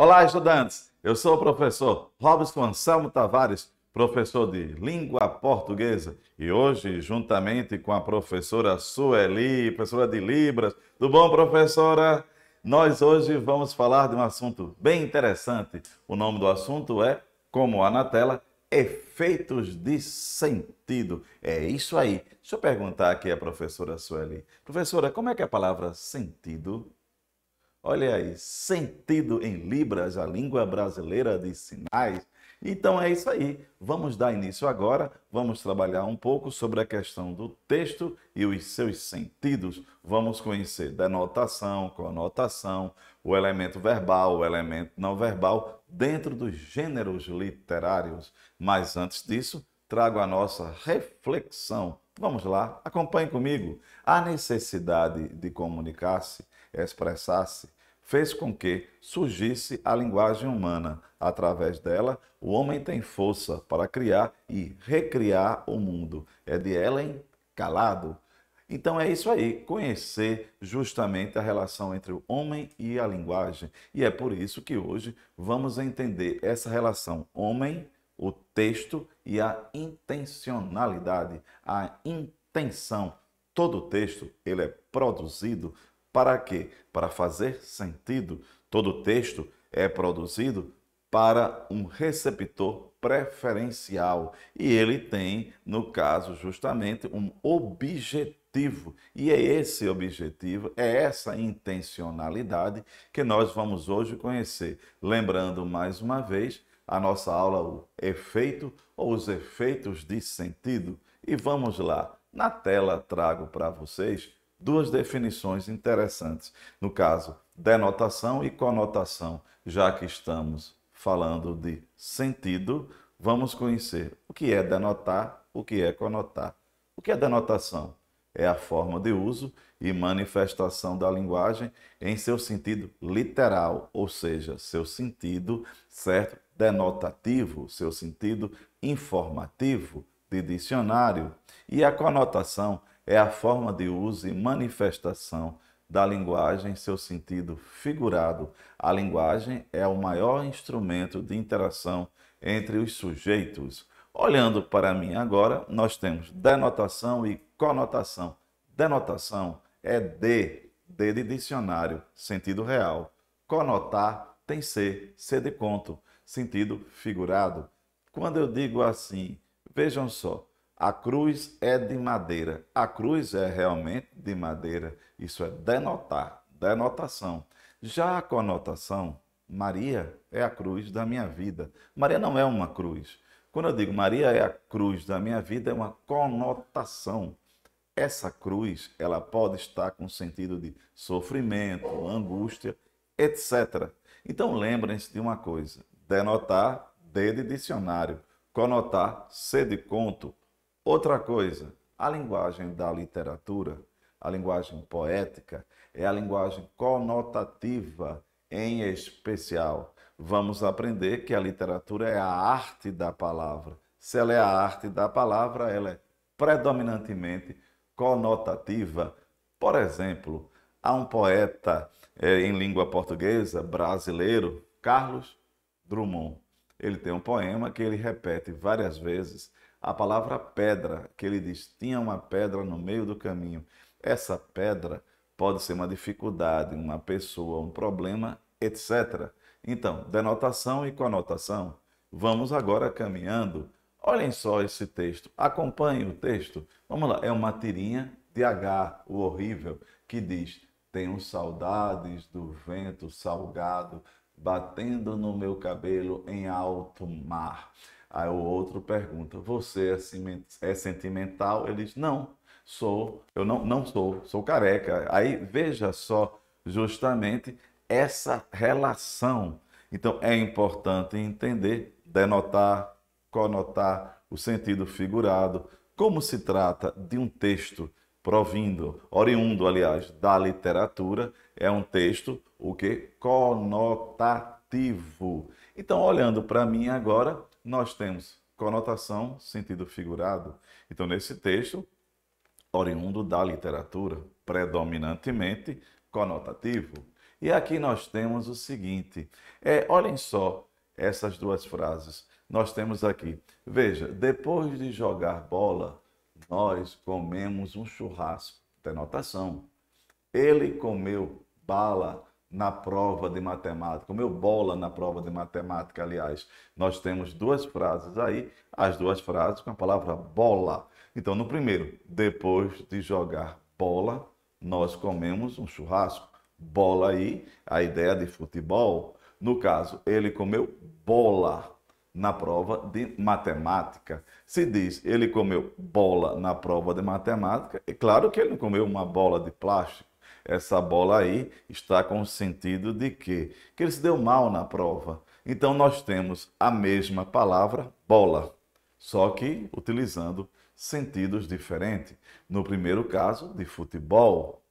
Olá, estudantes! Eu sou o professor Robson Anselmo Tavares, professor de Língua Portuguesa, e hoje, juntamente com a professora Sueli, professora de Libras, do bom, professora? Nós hoje vamos falar de um assunto bem interessante. O nome do assunto é, como há na tela, efeitos de sentido. É isso aí. Deixa eu perguntar aqui à professora Sueli. Professora, como é que é a palavra sentido? Olha aí, sentido em Libras, a língua brasileira de sinais. Então é isso aí. Vamos dar início agora. Vamos trabalhar um pouco sobre a questão do texto e os seus sentidos. Vamos conhecer denotação, conotação, o elemento verbal, o elemento não verbal, dentro dos gêneros literários. Mas antes disso, trago a nossa reflexão. Vamos lá, acompanhe comigo. A necessidade de comunicar-se, expressar-se, fez com que surgisse a linguagem humana. Através dela, o homem tem força para criar e recriar o mundo. É de Ellen Calado. Então é isso aí, conhecer justamente a relação entre o homem e a linguagem. E é por isso que hoje vamos entender essa relação homem, o texto e a intencionalidade, a intenção. Todo o texto ele é produzido para quê? Para fazer sentido. Todo texto é produzido para um receptor preferencial e ele tem, no caso, justamente um objetivo. E é esse objetivo, é essa intencionalidade que nós vamos hoje conhecer. Lembrando mais uma vez a nossa aula o efeito ou os efeitos de sentido. E vamos lá. Na tela trago para vocês duas definições interessantes. No caso, denotação e conotação, já que estamos falando de sentido, vamos conhecer o que é denotar, o que é conotar. O que é denotação? É a forma de uso e manifestação da linguagem em seu sentido literal, ou seja, seu sentido certo denotativo, seu sentido informativo de dicionário, e a conotação é a forma de uso e manifestação da linguagem em seu sentido figurado. A linguagem é o maior instrumento de interação entre os sujeitos. Olhando para mim agora, nós temos denotação e conotação. Denotação é D, D de dicionário, sentido real. Conotar tem C, C de conto, sentido figurado. Quando eu digo assim, vejam só, a cruz é de madeira. A cruz é realmente de madeira. Isso é denotar, denotação. Já a conotação, Maria é a cruz da minha vida. Maria não é uma cruz. Quando eu digo Maria é a cruz da minha vida, é uma conotação. Essa cruz, ela pode estar com sentido de sofrimento, angústia, etc. Então lembrem-se de uma coisa: denotar, D de dicionário, conotar, C de conto, Outra coisa, a linguagem da literatura, a linguagem poética, é a linguagem conotativa em especial. Vamos aprender que a literatura é a arte da palavra. Se ela é a arte da palavra, ela é predominantemente conotativa. Por exemplo, há um poeta eh, em língua portuguesa brasileiro, Carlos Drummond. Ele tem um poema que ele repete várias vezes a palavra pedra, que ele diz: tinha uma pedra no meio do caminho. Essa pedra pode ser uma dificuldade, uma pessoa, um problema, etc. Então, denotação e conotação. Vamos agora caminhando. Olhem só esse texto. Acompanhe o texto. Vamos lá. É uma tirinha de H, o horrível, que diz: Tenho saudades do vento salgado batendo no meu cabelo em alto mar. Aí o outro pergunta: Você é, é sentimental? Ele diz: Não, sou. Eu não, não sou, sou careca. Aí veja só, justamente essa relação. Então é importante entender, denotar, conotar o sentido figurado, como se trata de um texto provindo, oriundo, aliás, da literatura, é um texto o que conotativo. Então, olhando para mim agora, nós temos conotação, sentido figurado. Então, nesse texto, oriundo da literatura, predominantemente conotativo. E aqui nós temos o seguinte: é, olhem só essas duas frases. Nós temos aqui, veja, depois de jogar bola, nós comemos um churrasco, denotação. Ele comeu bala, na prova de matemática, o meu bola na prova de matemática, aliás. Nós temos duas frases aí, as duas frases com a palavra bola. Então, no primeiro, depois de jogar bola, nós comemos um churrasco. Bola aí, a ideia de futebol. No caso, ele comeu bola na prova de matemática. Se diz ele comeu bola na prova de matemática, é claro que ele não comeu uma bola de plástico essa bola aí está com o sentido de que, que ele se deu mal na prova. Então nós temos a mesma palavra bola, só que utilizando sentidos diferentes. No primeiro caso, de futebol,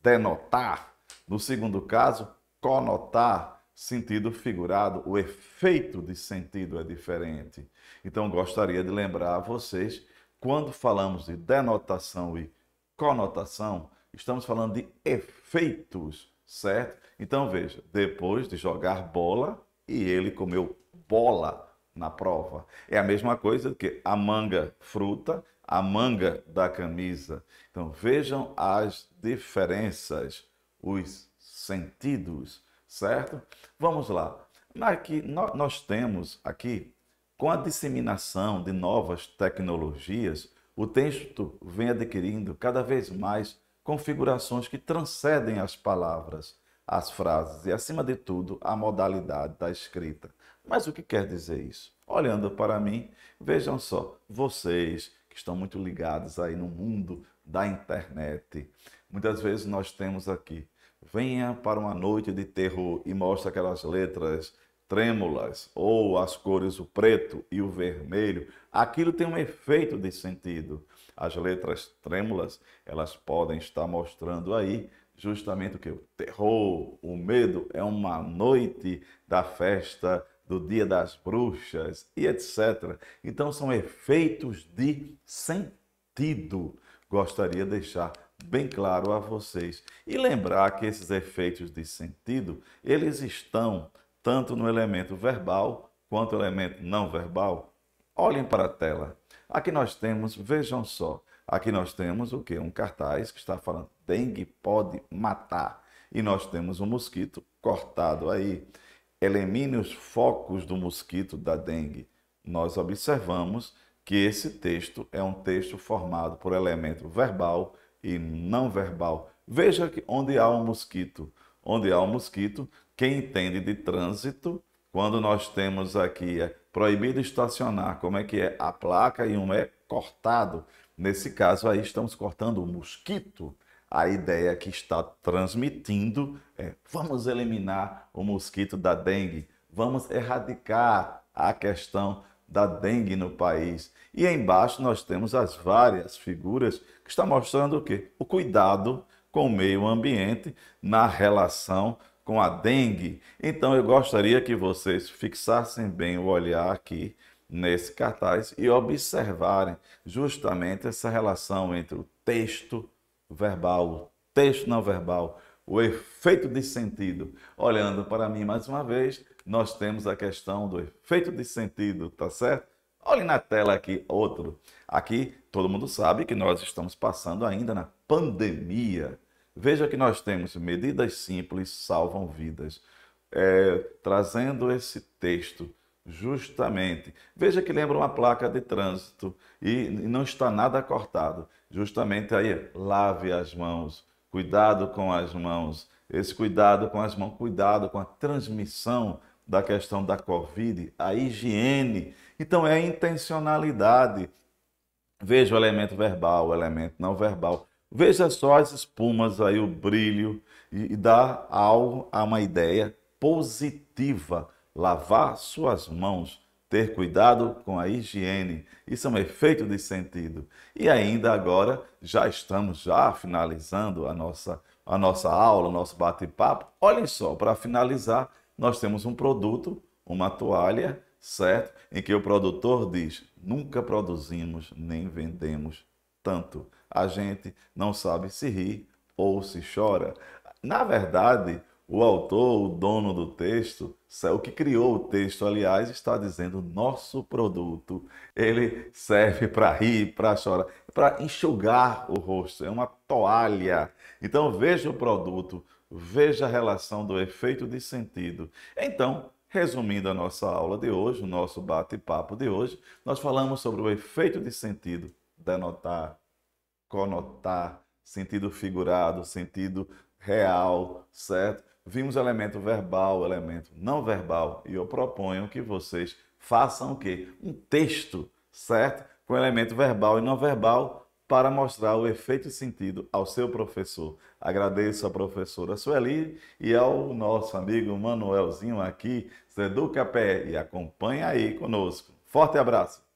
denotar. No segundo caso, conotar, sentido figurado, o efeito de sentido é diferente. Então gostaria de lembrar a vocês, quando falamos de denotação e conotação, estamos falando de efeitos, certo? Então veja, depois de jogar bola e ele comeu bola na prova. É a mesma coisa que a manga fruta, a manga da camisa. Então vejam as diferenças, os sentidos, certo? Vamos lá. Aqui, nós temos aqui, com a disseminação de novas tecnologias, o texto vem adquirindo cada vez mais configurações que transcendem as palavras, as frases e, acima de tudo, a modalidade da escrita. Mas o que quer dizer isso? Olhando para mim, vejam só, vocês que estão muito ligados aí no mundo da internet, muitas vezes nós temos aqui, venha para uma noite de terror e mostra aquelas letras trêmulas ou as cores o preto e o vermelho, aquilo tem um efeito de sentido. As letras trêmulas, elas podem estar mostrando aí justamente o que? O terror, o medo. É uma noite da festa do Dia das Bruxas e etc. Então são efeitos de sentido. Gostaria de deixar bem claro a vocês e lembrar que esses efeitos de sentido, eles estão tanto no elemento verbal quanto no elemento não verbal. Olhem para a tela. Aqui nós temos, vejam só, aqui nós temos o que? Um cartaz que está falando dengue pode matar. E nós temos um mosquito cortado aí. Elimine os focos do mosquito da dengue. Nós observamos que esse texto é um texto formado por elemento verbal e não verbal. Veja que onde há um mosquito, onde há um mosquito, quem entende de trânsito, quando nós temos aqui Proibido estacionar, como é que é? A placa e um é cortado. Nesse caso aí estamos cortando o mosquito. A ideia que está transmitindo é vamos eliminar o mosquito da dengue, vamos erradicar a questão da dengue no país. E embaixo nós temos as várias figuras que está mostrando o quê? O cuidado com o meio ambiente na relação com a dengue. Então eu gostaria que vocês fixassem bem o olhar aqui nesse cartaz e observarem justamente essa relação entre o texto verbal, o texto não verbal, o efeito de sentido. Olhando para mim mais uma vez, nós temos a questão do efeito de sentido, tá certo? Olhe na tela aqui outro. Aqui todo mundo sabe que nós estamos passando ainda na pandemia Veja que nós temos medidas simples salvam vidas. É, trazendo esse texto justamente. Veja que lembra uma placa de trânsito e não está nada cortado. Justamente aí, lave as mãos, cuidado com as mãos. Esse cuidado com as mãos, cuidado com a transmissão da questão da Covid, a higiene. Então é a intencionalidade. Veja o elemento verbal, o elemento não verbal. Veja só as espumas aí, o brilho, e, dá ao, a uma ideia positiva. Lavar suas mãos, ter cuidado com a higiene. Isso é um efeito de sentido. E ainda agora, já estamos já finalizando a nossa, a nossa aula, o nosso bate-papo. Olhem só, para finalizar, nós temos um produto, uma toalha, certo? Em que o produtor diz: nunca produzimos nem vendemos tanto. A gente não sabe se ri ou se chora. Na verdade, o autor, o dono do texto, o que criou o texto, aliás, está dizendo: nosso produto, ele serve para rir, para chorar, para enxugar o rosto, é uma toalha. Então, veja o produto, veja a relação do efeito de sentido. Então, resumindo a nossa aula de hoje, o nosso bate-papo de hoje, nós falamos sobre o efeito de sentido denotar, conotar, sentido figurado, sentido real, certo? Vimos elemento verbal, elemento não verbal, e eu proponho que vocês façam o quê? Um texto, certo? Com elemento verbal e não verbal para mostrar o efeito e sentido ao seu professor. Agradeço à professora Sueli e ao nosso amigo Manuelzinho aqui, Seduca Pé, e acompanha aí conosco. Forte abraço!